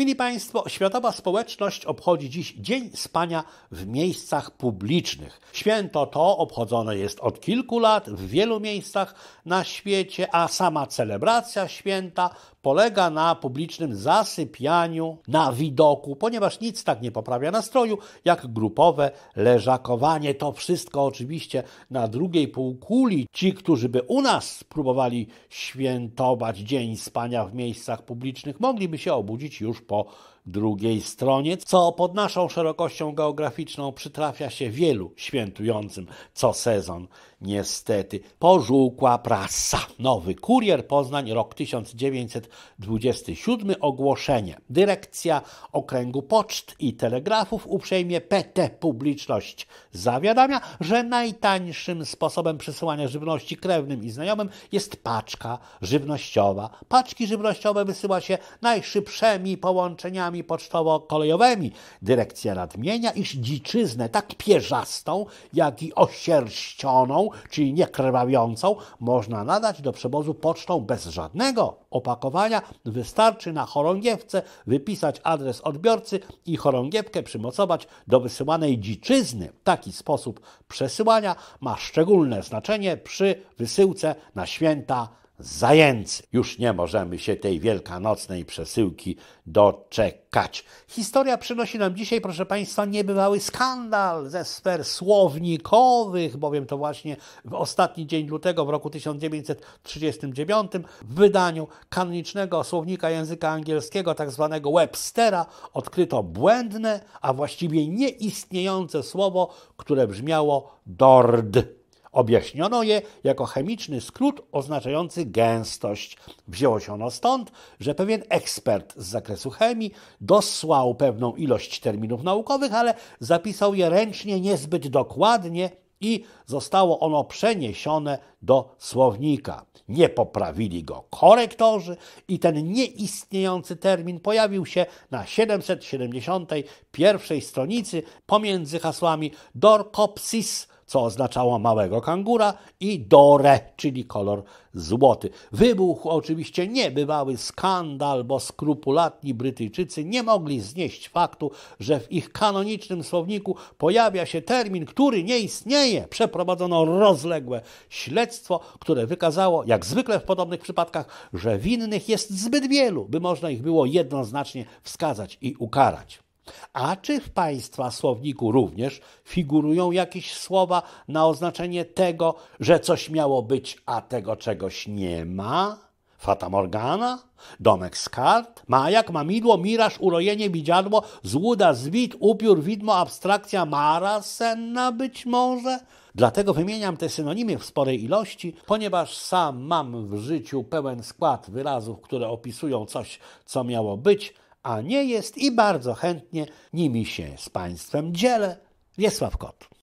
Mili Państwo, światowa społeczność obchodzi dziś Dzień Spania w miejscach publicznych. Święto to obchodzone jest od kilku lat w wielu miejscach na świecie, a sama celebracja święta polega na publicznym zasypianiu na widoku, ponieważ nic tak nie poprawia nastroju jak grupowe leżakowanie. To wszystko oczywiście na drugiej półkuli. Ci, którzy by u nas spróbowali świętować dzień spania w miejscach publicznych, mogliby się obudzić już po drugiej stronie, co pod naszą szerokością geograficzną przytrafia się wielu świętującym co sezon. Niestety pożółkła prasa. Nowy Kurier Poznań, rok 1927, ogłoszenie. Dyrekcja Okręgu Poczt i Telegrafów uprzejmie PT Publiczność zawiadamia, że najtańszym sposobem przesyłania żywności krewnym i znajomym jest paczka żywnościowa. Paczki żywnościowe wysyła się najszybszymi połączeniami liniami pocztowo-kolejowymi. Dyrekcja nadmienia, iż dziczyznę tak pierzastą, jak i osierścioną, czyli niekrwawiącą, można nadać do przewozu pocztą bez żadnego opakowania. Wystarczy na chorągiewce wypisać adres odbiorcy i chorągiewkę przymocować do wysyłanej dziczyzny. Taki sposób przesyłania ma szczególne znaczenie przy wysyłce na święta zajęcy. Już nie możemy się tej wielkanocnej przesyłki doczekać. Historia przynosi nam dzisiaj, proszę Państwa, niebywały skandal ze sfer słownikowych, bowiem to właśnie w ostatni dzień lutego w roku 1939 w wydaniu kanonicznego słownika języka angielskiego, tak zwanego Webstera, odkryto błędne, a właściwie nieistniejące słowo, które brzmiało dord. Objaśniono je jako chemiczny skrót oznaczający gęstość. Wzięło się ono stąd, że pewien ekspert z zakresu chemii dosłał pewną ilość terminów naukowych, ale zapisał je ręcznie niezbyt dokładnie i zostało ono przeniesione do słownika. Nie poprawili go korektorzy i ten nieistniejący termin pojawił się na 771 stronicy pomiędzy hasłami Dorkopsis co oznaczało małego kangura, i dore, czyli kolor złoty. Wybuchł oczywiście niebywały skandal, bo skrupulatni Brytyjczycy nie mogli znieść faktu, że w ich kanonicznym słowniku pojawia się termin, który nie istnieje. Przeprowadzono rozległe śledztwo, które wykazało, jak zwykle w podobnych przypadkach, że winnych jest zbyt wielu, by można ich było jednoznacznie wskazać i ukarać. A czy w Państwa słowniku również figurują jakieś słowa na oznaczenie tego, że coś miało być, a tego czegoś nie ma? Fata Morgana? Domek z kart? Majak, mamidło, miraż, urojenie, widziadło, złuda, zwit, upiór, widmo, abstrakcja, mara senna być może? Dlatego wymieniam te synonimy w sporej ilości, ponieważ sam mam w życiu pełen skład wyrazów, które opisują coś, co miało być – a nie jest i bardzo chętnie nimi się z Państwem dzielę. Wiesław Kot.